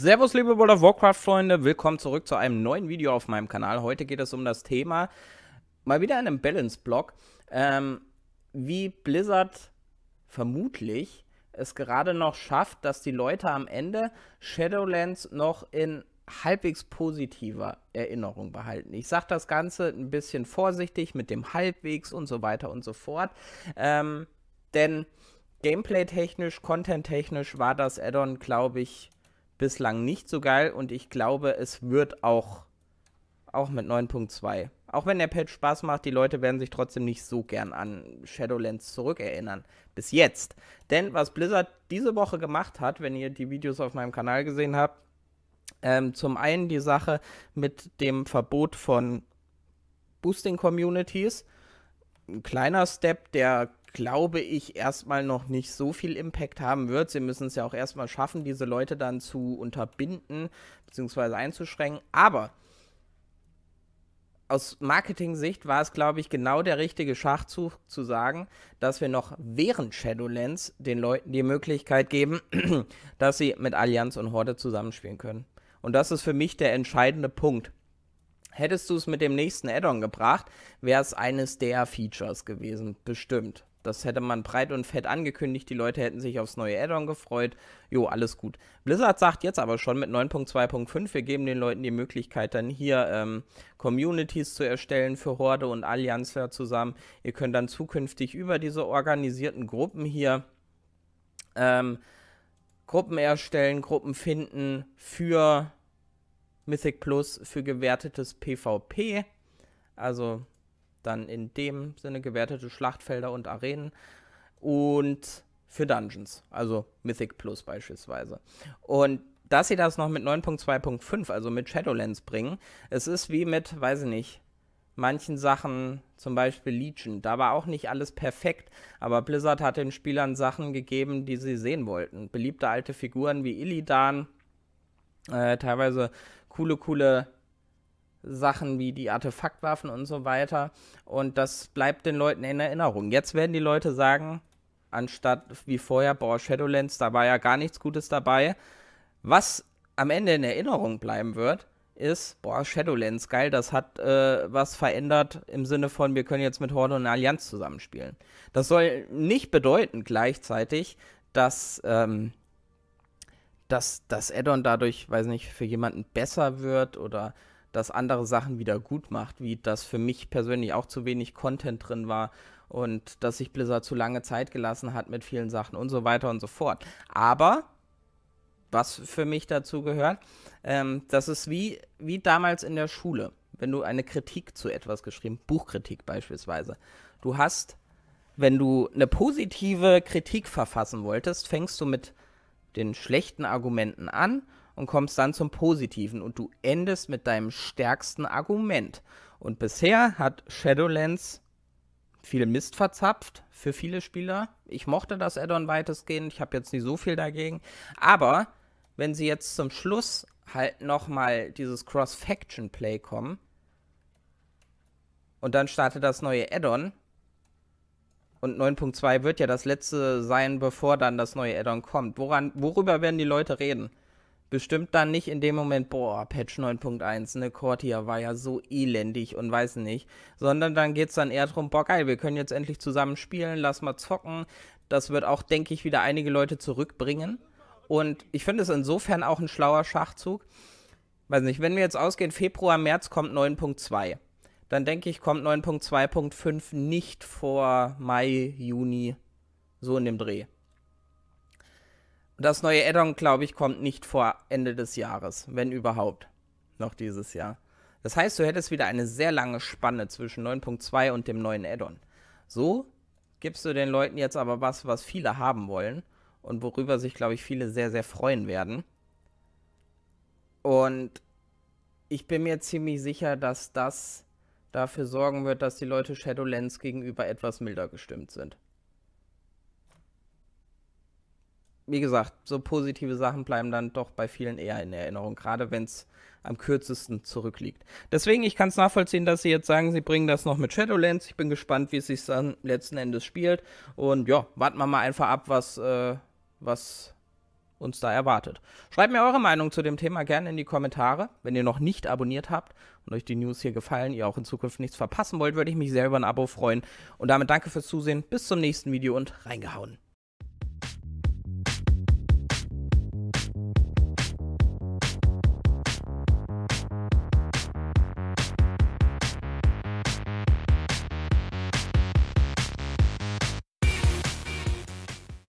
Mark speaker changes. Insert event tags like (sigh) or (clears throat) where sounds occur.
Speaker 1: Servus liebe World of Warcraft Freunde, willkommen zurück zu einem neuen Video auf meinem Kanal. Heute geht es um das Thema, mal wieder in einem Balance-Blog, ähm, wie Blizzard vermutlich es gerade noch schafft, dass die Leute am Ende Shadowlands noch in halbwegs positiver Erinnerung behalten. Ich sage das Ganze ein bisschen vorsichtig mit dem halbwegs und so weiter und so fort, ähm, denn gameplay-technisch, content-technisch war das Addon, glaube ich, bislang nicht so geil und ich glaube, es wird auch, auch mit 9.2. Auch wenn der Patch Spaß macht, die Leute werden sich trotzdem nicht so gern an Shadowlands zurückerinnern. Bis jetzt. Denn was Blizzard diese Woche gemacht hat, wenn ihr die Videos auf meinem Kanal gesehen habt, ähm, zum einen die Sache mit dem Verbot von Boosting Communities. Ein kleiner Step, der glaube ich, erstmal noch nicht so viel Impact haben wird. Sie müssen es ja auch erstmal schaffen, diese Leute dann zu unterbinden bzw. einzuschränken. Aber aus Marketing-Sicht war es, glaube ich, genau der richtige Schachzug zu sagen, dass wir noch während Shadowlands den Leuten die Möglichkeit geben, (clears throat) dass sie mit Allianz und Horde zusammenspielen können. Und das ist für mich der entscheidende Punkt. Hättest du es mit dem nächsten Add-on gebracht, wäre es eines der Features gewesen, bestimmt. Das hätte man breit und fett angekündigt. Die Leute hätten sich aufs neue Addon gefreut. Jo, alles gut. Blizzard sagt jetzt aber schon mit 9.2.5, wir geben den Leuten die Möglichkeit, dann hier ähm, Communities zu erstellen für Horde und Allianzler zusammen. Ihr könnt dann zukünftig über diese organisierten Gruppen hier ähm, Gruppen erstellen, Gruppen finden für Mythic Plus, für gewertetes PvP. Also dann in dem Sinne gewertete Schlachtfelder und Arenen und für Dungeons, also Mythic Plus beispielsweise. Und dass sie das noch mit 9.2.5, also mit Shadowlands bringen, es ist wie mit, weiß ich nicht, manchen Sachen, zum Beispiel Legion. Da war auch nicht alles perfekt, aber Blizzard hat den Spielern Sachen gegeben, die sie sehen wollten. Beliebte alte Figuren wie Illidan, äh, teilweise coole, coole Sachen wie die Artefaktwaffen und so weiter. Und das bleibt den Leuten in Erinnerung. Jetzt werden die Leute sagen, anstatt wie vorher, boah, Shadowlands, da war ja gar nichts Gutes dabei. Was am Ende in Erinnerung bleiben wird, ist, boah, Shadowlands, geil, das hat äh, was verändert im Sinne von, wir können jetzt mit Horde und Allianz zusammenspielen. Das soll nicht bedeuten gleichzeitig, dass, ähm, dass das Addon dadurch, weiß nicht, für jemanden besser wird oder das andere Sachen wieder gut macht, wie das für mich persönlich auch zu wenig Content drin war und dass sich Blizzard zu lange Zeit gelassen hat mit vielen Sachen und so weiter und so fort. Aber was für mich dazu gehört, ähm, das ist wie, wie damals in der Schule, wenn du eine Kritik zu etwas geschrieben, Buchkritik beispielsweise. Du hast, wenn du eine positive Kritik verfassen wolltest, fängst du mit den schlechten Argumenten an und kommst dann zum Positiven und du endest mit deinem stärksten Argument. Und bisher hat Shadowlands viel Mist verzapft für viele Spieler. Ich mochte das Addon weitestgehend, ich habe jetzt nicht so viel dagegen. Aber wenn sie jetzt zum Schluss halt nochmal dieses Cross-Faction-Play kommen und dann startet das neue Addon und 9.2 wird ja das letzte sein, bevor dann das neue Addon kommt. Woran, worüber werden die Leute reden? bestimmt dann nicht in dem Moment, boah, Patch 9.1, ne, Cortia war ja so elendig und weiß nicht, sondern dann geht es dann eher drum, boah, geil, wir können jetzt endlich zusammen spielen, lass mal zocken. Das wird auch, denke ich, wieder einige Leute zurückbringen. Und ich finde es insofern auch ein schlauer Schachzug. Weiß nicht, wenn wir jetzt ausgehen, Februar, März kommt 9.2. Dann denke ich, kommt 9.2.5 nicht vor Mai, Juni, so in dem Dreh das neue Addon, glaube ich, kommt nicht vor Ende des Jahres, wenn überhaupt. Noch dieses Jahr. Das heißt, du hättest wieder eine sehr lange Spanne zwischen 9.2 und dem neuen Addon. So gibst du den Leuten jetzt aber was, was viele haben wollen und worüber sich, glaube ich, viele sehr, sehr freuen werden. Und ich bin mir ziemlich sicher, dass das dafür sorgen wird, dass die Leute Shadowlands gegenüber etwas milder gestimmt sind. wie gesagt, so positive Sachen bleiben dann doch bei vielen eher in Erinnerung, gerade wenn es am kürzesten zurückliegt. Deswegen, ich kann es nachvollziehen, dass sie jetzt sagen, sie bringen das noch mit Shadowlands. Ich bin gespannt, wie es sich dann letzten Endes spielt. Und ja, warten wir mal einfach ab, was, äh, was uns da erwartet. Schreibt mir eure Meinung zu dem Thema gerne in die Kommentare. Wenn ihr noch nicht abonniert habt und euch die News hier gefallen, ihr auch in Zukunft nichts verpassen wollt, würde ich mich sehr über ein Abo freuen. Und damit danke fürs Zusehen, bis zum nächsten Video und reingehauen.